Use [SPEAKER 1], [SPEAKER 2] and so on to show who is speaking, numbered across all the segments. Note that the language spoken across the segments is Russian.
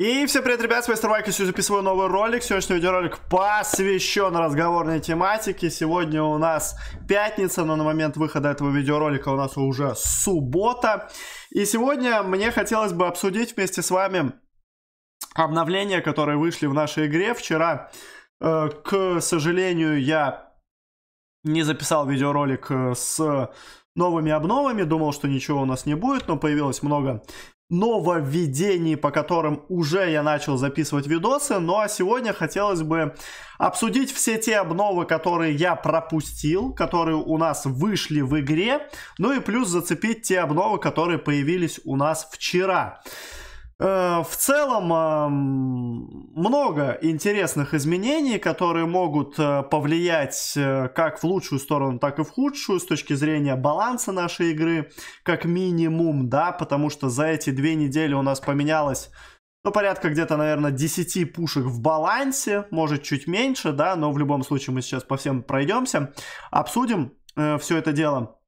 [SPEAKER 1] И всем привет, ребят, с вами и сегодня записываю новый ролик. Сегодняшний видеоролик посвящен разговорной тематике. Сегодня у нас пятница, но на момент выхода этого видеоролика у нас уже суббота. И сегодня мне хотелось бы обсудить вместе с вами обновления, которые вышли в нашей игре. Вчера, э, к сожалению, я не записал видеоролик э, с новыми обновами, думал, что ничего у нас не будет, но появилось много нововведений, по которым уже я начал записывать видосы. Ну а сегодня хотелось бы обсудить все те обновы, которые я пропустил, которые у нас вышли в игре. Ну и плюс зацепить те обновы, которые появились у нас вчера. Вчера. Э, в целом много интересных изменений, которые могут э, повлиять э, как в лучшую сторону, так и в худшую с точки зрения баланса нашей игры, как минимум, да, потому что за эти две недели у нас поменялось ну, порядка где-то, наверное, 10 пушек в балансе, может, чуть меньше, да, но в любом случае мы сейчас по всем пройдемся, обсудим э, все это дело.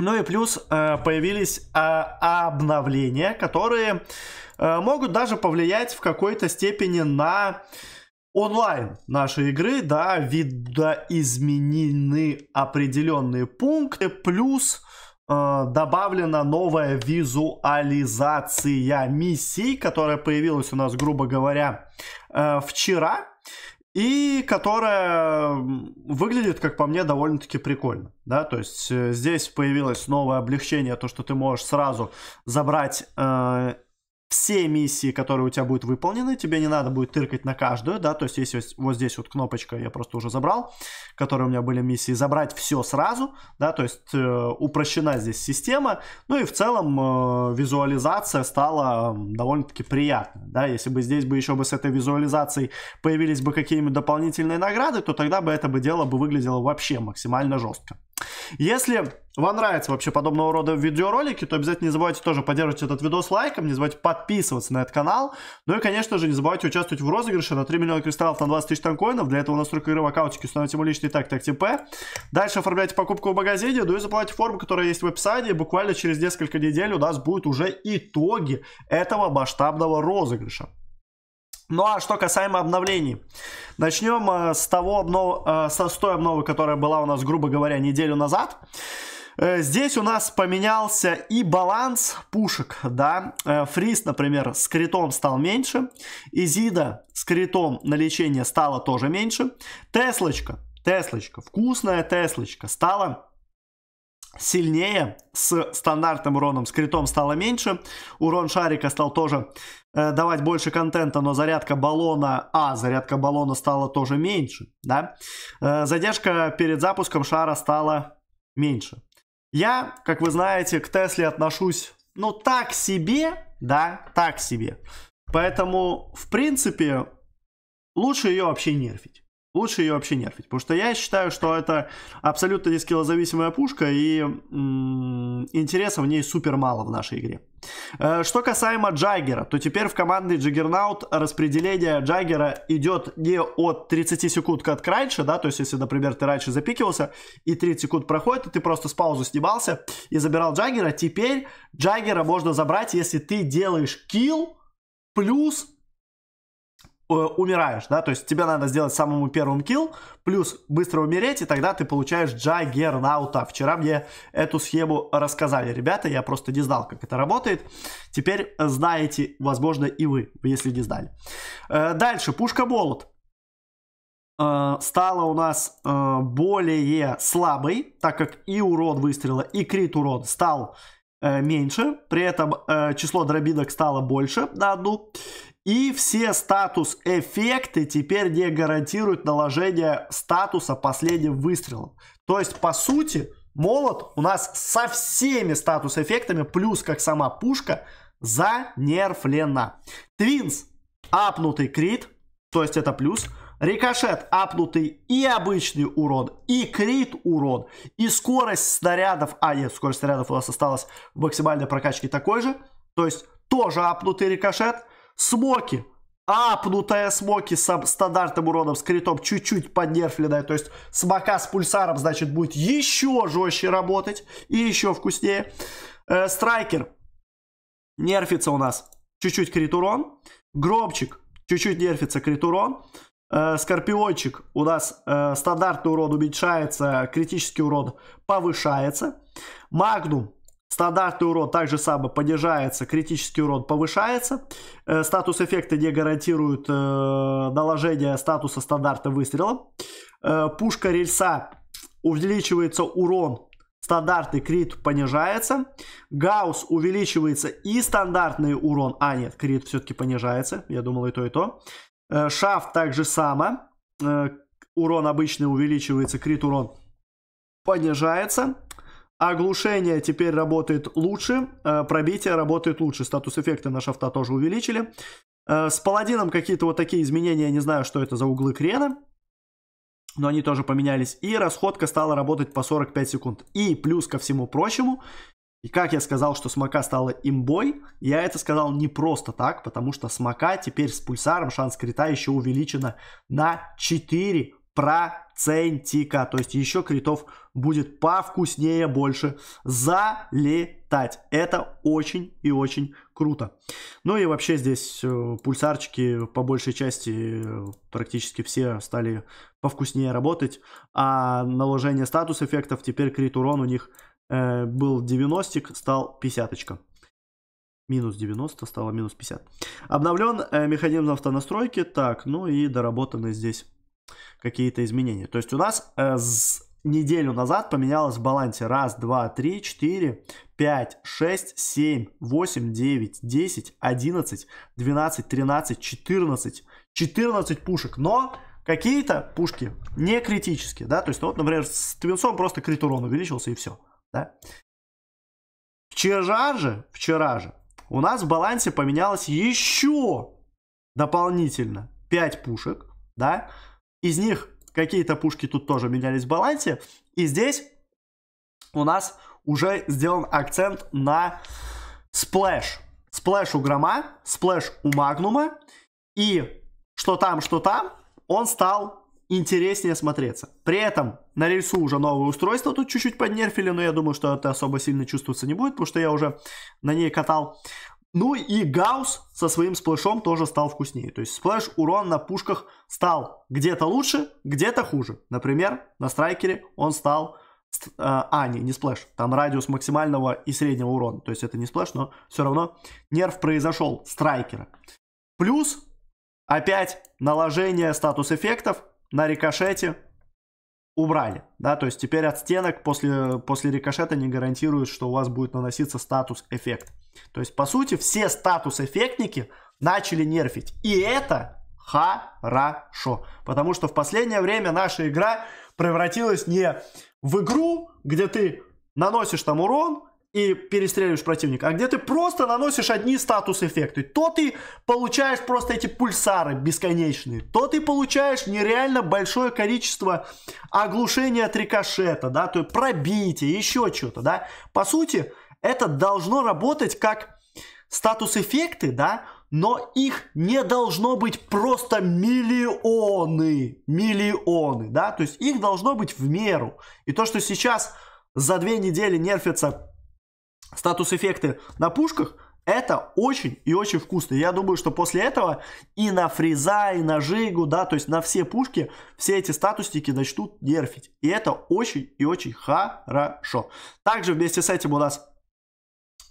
[SPEAKER 1] Ну и плюс э, появились э, обновления, которые э, могут даже повлиять в какой-то степени на онлайн нашей игры, да, видоизменены определенные пункты, плюс э, добавлена новая визуализация миссий, которая появилась у нас, грубо говоря, э, вчера и которая выглядит, как по мне, довольно-таки прикольно, да, то есть э, здесь появилось новое облегчение, то, что ты можешь сразу забрать э, все миссии, которые у тебя будут выполнены, тебе не надо будет тыркать на каждую, да, то есть есть вот, вот здесь вот кнопочка, я просто уже забрал, которые у меня были миссии, забрать все сразу, да, то есть э, упрощена здесь система, ну и в целом э, визуализация стала довольно-таки приятной, да, если бы здесь бы еще бы с этой визуализацией появились бы какие-нибудь дополнительные награды, то тогда бы это бы дело бы выглядело вообще максимально жестко. Если вам нравятся вообще подобного рода видеоролики, то обязательно не забывайте тоже поддерживать этот видос лайком, не забывайте подписываться на этот канал. Ну и, конечно же, не забывайте участвовать в розыгрыше на 3 миллиона кристаллов на 20 тысяч танкоинов. Для этого у настройка игры в аккаунтике, установите ему личный так так ТП. Типа. Дальше оформляйте покупку в магазине, ну и заплатите форму, которая есть в описании. Буквально через несколько недель у нас будут уже итоги этого масштабного розыгрыша. Ну а что касаемо обновлений. Начнем э, с того обнов... Э, со с обновы, которая была у нас, грубо говоря, неделю назад. Э, здесь у нас поменялся и баланс пушек, да. Э, фриз, например, с критом стал меньше. Изида с критом на лечение стало тоже меньше. Теслочка, Теслочка, вкусная Теслочка стала сильнее, с стандартным уроном, с критом стало меньше, урон шарика стал тоже э, давать больше контента, но зарядка баллона, а, зарядка баллона стала тоже меньше, да, э, задержка перед запуском шара стала меньше. Я, как вы знаете, к Тесле отношусь, ну, так себе, да, так себе, поэтому, в принципе, лучше ее вообще нерфить. Лучше ее вообще нерфить, потому что я считаю, что это абсолютно не нескиллозависимая пушка, и интереса в ней супер мало в нашей игре. Э, что касаемо Джаггера, то теперь в команде Джаггернаут распределение Джаггера идет не от 30 секунд, как раньше, да, то есть если, например, ты раньше запикивался и 30 секунд проходит, и ты просто с паузу снимался и забирал Джаггера, теперь Джаггера можно забрать, если ты делаешь килл плюс Э, умираешь, да, то есть тебе надо сделать самому первым килл, плюс быстро умереть, и тогда ты получаешь джаггернаута. Вчера мне эту схему рассказали ребята, я просто не знал, как это работает. Теперь знаете, возможно, и вы, если не знали. Э, дальше, пушка-болот э, стала у нас более слабой, так как и урон выстрела, и крит урон стал Э, меньше, при этом э, число дробинок стало больше на одну. И все статус-эффекты теперь не гарантируют наложение статуса последним выстрелом. То есть, по сути, молот у нас со всеми статус-эффектами, плюс как сама пушка, занерфлена. Твинс апнутый крит, то есть это плюс – Рикошет апнутый и обычный урон, и крит урон, и скорость снарядов. А, нет, скорость снарядов у нас осталась в максимальной прокачке такой же. То есть тоже апнутый рикошет. Смоки. Апнутая смоки с стандартным уроном, с критом, чуть-чуть поднерфленная. То есть смока с пульсаром, значит, будет еще жестче работать и еще вкуснее. Э, страйкер. Нерфится у нас чуть-чуть крит урон. Громчик. Чуть-чуть нерфится крит урон. Э, скорпиончик у нас э, стандартный урон уменьшается, критический урон повышается. Магнум стандартный урон также само понижается, критический урон повышается. Э, статус эффекта не гарантирует э, наложение статуса стандарта выстрела. Э, пушка рельса увеличивается урон стандартный крит понижается, Гаус увеличивается и стандартный урон, а нет, крит все-таки понижается, я думал и то, и то. Э, шафт так же само. Э, урон обычный увеличивается, крит урон понижается. Оглушение теперь работает лучше, э, пробитие работает лучше, статус эффекты на шафта тоже увеличили. С паладином какие-то вот такие изменения, я не знаю, что это за углы крена, но они тоже поменялись. И расходка стала работать по 45 секунд. И плюс ко всему прочему, и как я сказал, что Смока стала имбой, я это сказал не просто так, потому что Смока теперь с пульсаром шанс крита еще увеличено на 4 процентика. То есть еще критов будет повкуснее больше залетать. Это очень и очень круто. Ну и вообще здесь э, пульсарчики по большей части э, практически все стали повкуснее работать. А наложение статус эффектов теперь крит урон у них Э, был 90 стал 50 Минус 90 стало минус 50. Обновлен э, механизм автонастройки. Так, ну и доработаны здесь какие-то изменения. То есть у нас э, с неделю назад поменялось в балансе 1, 2, 3, 4, 5, 6, 7, 8, 9, 10, 11, 12, 13, 14. 14 пушек, но какие-то пушки не критические, да, то есть, ну, вот, например, с Твинсом просто крит урон увеличился и все. Да? Вчера же, вчера же у нас в балансе поменялось еще дополнительно 5 пушек, да, из них какие-то пушки тут тоже менялись в балансе, и здесь у нас уже сделан акцент на сплэш. Сплэш у Грома, сплэш у Магнума, и что там, что там, он стал интереснее смотреться. При этом на рельсу уже новое устройство тут чуть-чуть поднерфили, но я думаю, что это особо сильно чувствоваться не будет, потому что я уже на ней катал. Ну и Гаус со своим сплэшом тоже стал вкуснее. То есть сплэш урон на пушках стал где-то лучше, где-то хуже. Например, на страйкере он стал... Э, а, не, не сплэш. Там радиус максимального и среднего урона. То есть это не сплэш, но все равно нерв произошел страйкера. Плюс опять наложение статус эффектов на рикошете убрали, да, то есть теперь от стенок после, после рикошета не гарантирует, что у вас будет наноситься статус-эффект. То есть, по сути, все статус-эффектники начали нерфить, и это хорошо, потому что в последнее время наша игра превратилась не в игру, где ты наносишь там урон, и перестреливаешь противника, а где ты просто наносишь одни статус-эффекты. То ты получаешь просто эти пульсары бесконечные, то ты получаешь нереально большое количество оглушения от рикошета, да, то есть пробитие, еще что-то, да. По сути, это должно работать как статус-эффекты, да, но их не должно быть просто миллионы, миллионы, да, то есть их должно быть в меру. И то, что сейчас за две недели нерфится статус-эффекты на пушках, это очень и очень вкусно. Я думаю, что после этого и на фреза, и на жигу, да, то есть на все пушки, все эти статустики начнут нерфить. И это очень и очень хорошо. Также вместе с этим у нас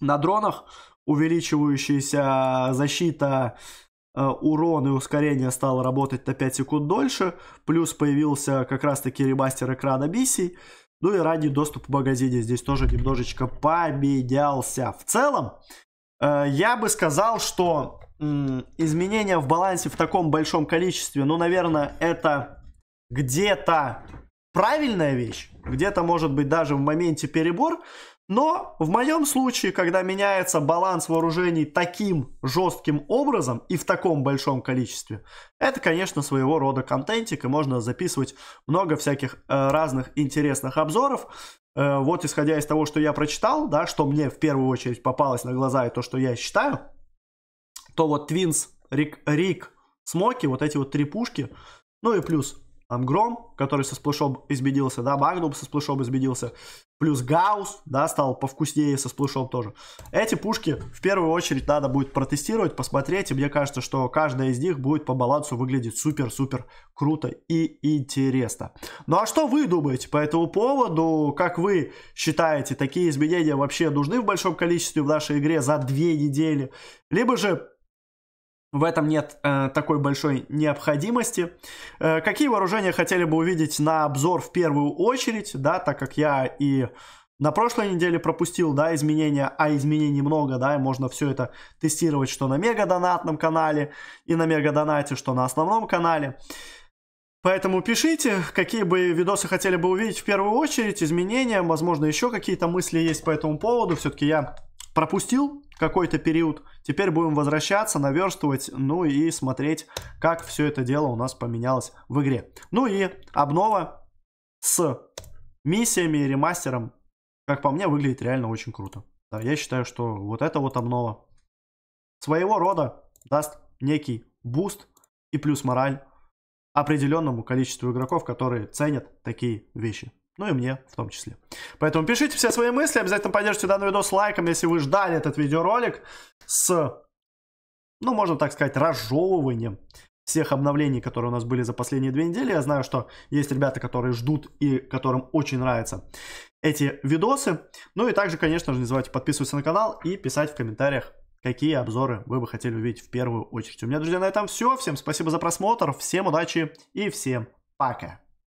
[SPEAKER 1] на дронах увеличивающаяся защита э, урон и ускорение стало работать на 5 секунд дольше, плюс появился как раз таки ремастер экрана миссий, ну и ради доступа в магазине здесь тоже немножечко поменялся. В целом, э, я бы сказал, что изменения в балансе в таком большом количестве, ну, наверное, это где-то правильная вещь, где-то, может быть, даже в моменте перебор, но в моем случае, когда меняется баланс вооружений таким жестким образом и в таком большом количестве, это, конечно, своего рода контентик, и можно записывать много всяких э, разных интересных обзоров. Э, вот исходя из того, что я прочитал, да, что мне в первую очередь попалось на глаза и то, что я считаю, то вот Твинс, Рик, Рик Смоки, вот эти вот три пушки, ну и плюс там Гром, который со сплэшом изменился, да, Магнум со сплэшом изменился, плюс Гаус, да, стал повкуснее со сплэшом тоже. Эти пушки в первую очередь надо будет протестировать, посмотреть, и мне кажется, что каждая из них будет по балансу выглядеть супер-супер круто и интересно. Ну а что вы думаете по этому поводу? Как вы считаете, такие изменения вообще нужны в большом количестве в нашей игре за две недели? Либо же в этом нет э, такой большой необходимости. Э, какие вооружения хотели бы увидеть на обзор в первую очередь, да, так как я и на прошлой неделе пропустил, да, изменения, а изменений много, да, и можно все это тестировать, что на мега-донатном канале и на мега мегадонате, что на основном канале. Поэтому пишите, какие бы видосы хотели бы увидеть в первую очередь, изменения, возможно, еще какие-то мысли есть по этому поводу. Все-таки я пропустил какой-то период. Теперь будем возвращаться, наверстывать, ну и смотреть, как все это дело у нас поменялось в игре. Ну и обнова с миссиями и ремастером, как по мне, выглядит реально очень круто. Да, я считаю, что вот это вот обнова своего рода даст некий буст и плюс мораль определенному количеству игроков, которые ценят такие вещи. Ну и мне в том числе. Поэтому пишите все свои мысли, обязательно поддержите данный видос лайком, если вы ждали этот видеоролик с, ну можно так сказать, разжевыванием всех обновлений, которые у нас были за последние две недели. Я знаю, что есть ребята, которые ждут и которым очень нравятся эти видосы. Ну и также, конечно же, не забывайте подписываться на канал и писать в комментариях, какие обзоры вы бы хотели увидеть в первую очередь. У меня, друзья, на этом все. Всем спасибо за просмотр, всем удачи и всем пока.